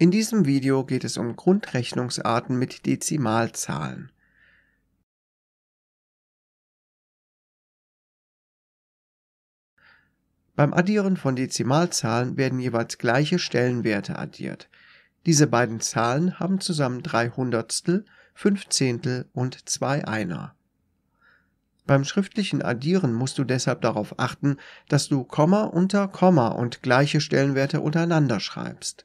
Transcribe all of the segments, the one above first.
In diesem Video geht es um Grundrechnungsarten mit Dezimalzahlen. Beim Addieren von Dezimalzahlen werden jeweils gleiche Stellenwerte addiert. Diese beiden Zahlen haben zusammen drei Hundertstel, fünf Zehntel und zwei Einer. Beim schriftlichen Addieren musst du deshalb darauf achten, dass du Komma unter Komma und gleiche Stellenwerte untereinander schreibst.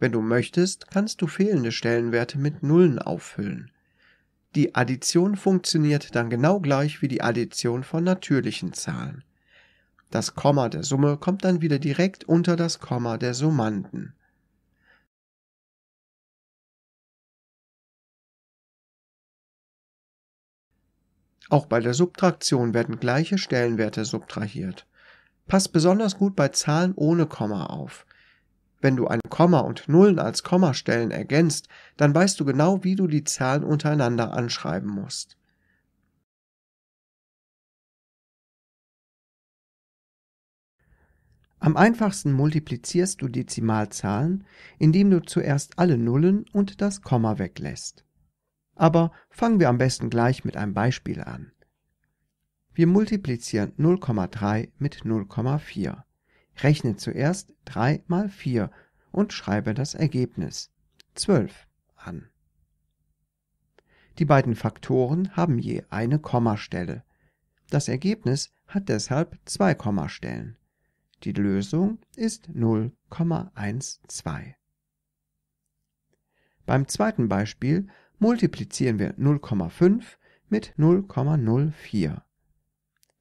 Wenn du möchtest, kannst du fehlende Stellenwerte mit Nullen auffüllen. Die Addition funktioniert dann genau gleich wie die Addition von natürlichen Zahlen. Das Komma der Summe kommt dann wieder direkt unter das Komma der Summanden. Auch bei der Subtraktion werden gleiche Stellenwerte subtrahiert. Pass besonders gut bei Zahlen ohne Komma auf. Wenn du ein Komma und Nullen als Kommastellen ergänzt, dann weißt du genau, wie du die Zahlen untereinander anschreiben musst. Am einfachsten multiplizierst du Dezimalzahlen, indem du zuerst alle Nullen und das Komma weglässt. Aber fangen wir am besten gleich mit einem Beispiel an. Wir multiplizieren 0,3 mit 0,4. Rechne zuerst 3 mal 4 und schreibe das Ergebnis 12 an. Die beiden Faktoren haben je eine Kommastelle. Das Ergebnis hat deshalb zwei Kommastellen. Die Lösung ist 0,12. Beim zweiten Beispiel multiplizieren wir 0,5 mit 0,04.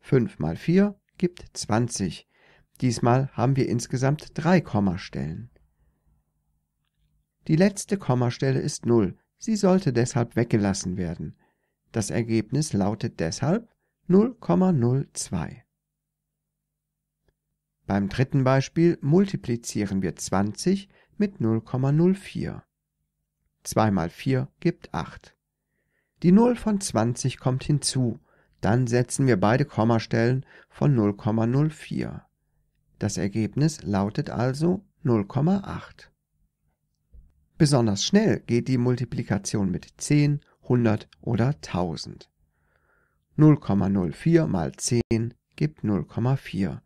5 mal 4 gibt 20 Diesmal haben wir insgesamt drei Kommastellen. Die letzte Kommastelle ist 0, sie sollte deshalb weggelassen werden. Das Ergebnis lautet deshalb 0,02. Beim dritten Beispiel multiplizieren wir 20 mit 0,04. 2 mal 4 gibt 8. Die 0 von 20 kommt hinzu, dann setzen wir beide Kommastellen von 0,04. Das Ergebnis lautet also 0,8. Besonders schnell geht die Multiplikation mit 10, 100 oder 1000. 0,04 mal 10 gibt 0,4,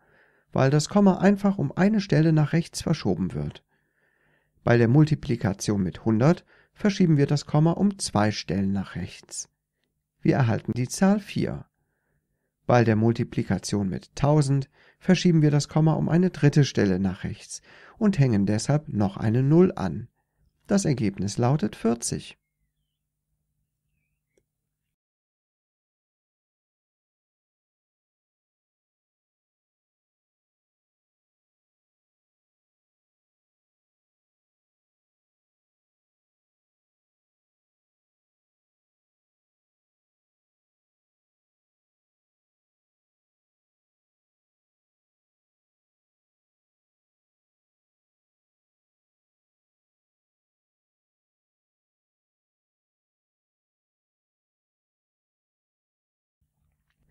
weil das Komma einfach um eine Stelle nach rechts verschoben wird. Bei der Multiplikation mit 100 verschieben wir das Komma um zwei Stellen nach rechts. Wir erhalten die Zahl 4. Bei der Multiplikation mit 1000 verschieben wir das Komma um eine dritte Stelle nach rechts und hängen deshalb noch eine 0 an. Das Ergebnis lautet 40.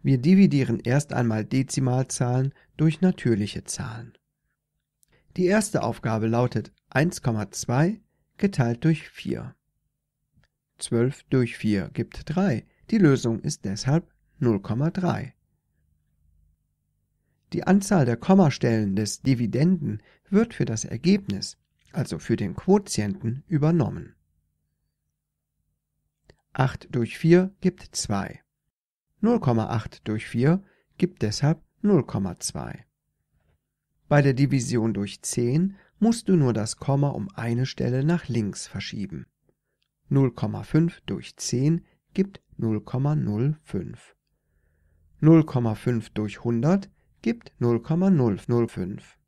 Wir dividieren erst einmal Dezimalzahlen durch natürliche Zahlen. Die erste Aufgabe lautet 1,2 geteilt durch 4. 12 durch 4 gibt 3, die Lösung ist deshalb 0,3. Die Anzahl der Kommastellen des Dividenden wird für das Ergebnis, also für den Quotienten, übernommen. 8 durch 4 gibt 2. 0,8 durch 4 gibt deshalb 0,2. Bei der Division durch 10 musst du nur das Komma um eine Stelle nach links verschieben. 0,5 durch 10 gibt 0,05. 0,5 durch 100 gibt 0,005.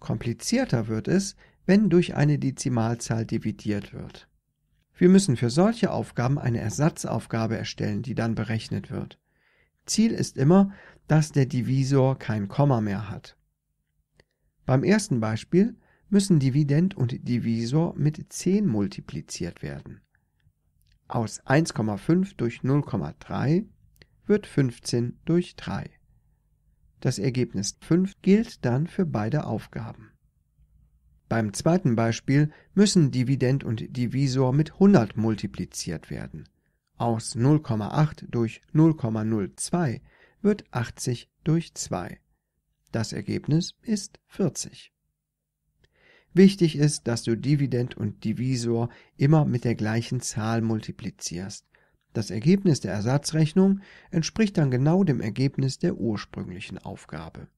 Komplizierter wird es, wenn durch eine Dezimalzahl dividiert wird wir müssen für solche Aufgaben eine Ersatzaufgabe erstellen, die dann berechnet wird. Ziel ist immer, dass der Divisor kein Komma mehr hat. Beim ersten Beispiel müssen Dividend und Divisor mit 10 multipliziert werden. Aus 1,5 durch 0,3 wird 15 durch 3. Das Ergebnis 5 gilt dann für beide Aufgaben. Beim zweiten Beispiel müssen Dividend und Divisor mit 100 multipliziert werden. Aus 0,8 durch 0,02 wird 80 durch 2. Das Ergebnis ist 40. Wichtig ist, dass du Dividend und Divisor immer mit der gleichen Zahl multiplizierst. Das Ergebnis der Ersatzrechnung entspricht dann genau dem Ergebnis der ursprünglichen Aufgabe